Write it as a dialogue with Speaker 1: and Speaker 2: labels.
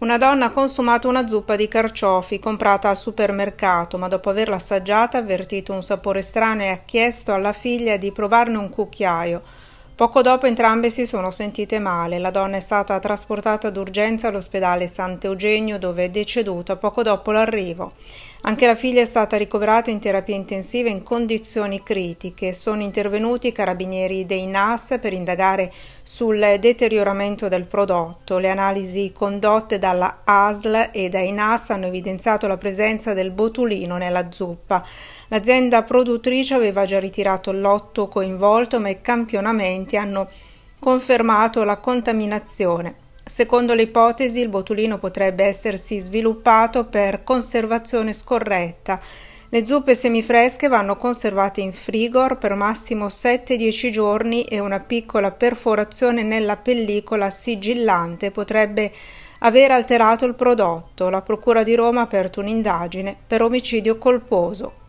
Speaker 1: Una donna ha consumato una zuppa di carciofi comprata al supermercato, ma dopo averla assaggiata ha avvertito un sapore strano e ha chiesto alla figlia di provarne un cucchiaio. Poco dopo entrambe si sono sentite male, la donna è stata trasportata d'urgenza all'ospedale Sant'Eugenio dove è deceduta poco dopo l'arrivo. Anche la figlia è stata ricoverata in terapia intensiva in condizioni critiche. Sono intervenuti i carabinieri dei NAS per indagare sul deterioramento del prodotto. Le analisi condotte dalla ASL e dai NAS hanno evidenziato la presenza del botulino nella zuppa. L'azienda produttrice aveva già ritirato il lotto coinvolto, ma i campionamenti hanno confermato la contaminazione. Secondo le ipotesi, il botulino potrebbe essersi sviluppato per conservazione scorretta. Le zuppe semifresche vanno conservate in frigor per massimo 7-10 giorni e una piccola perforazione nella pellicola sigillante potrebbe aver alterato il prodotto. La Procura di Roma ha aperto un'indagine per omicidio colposo.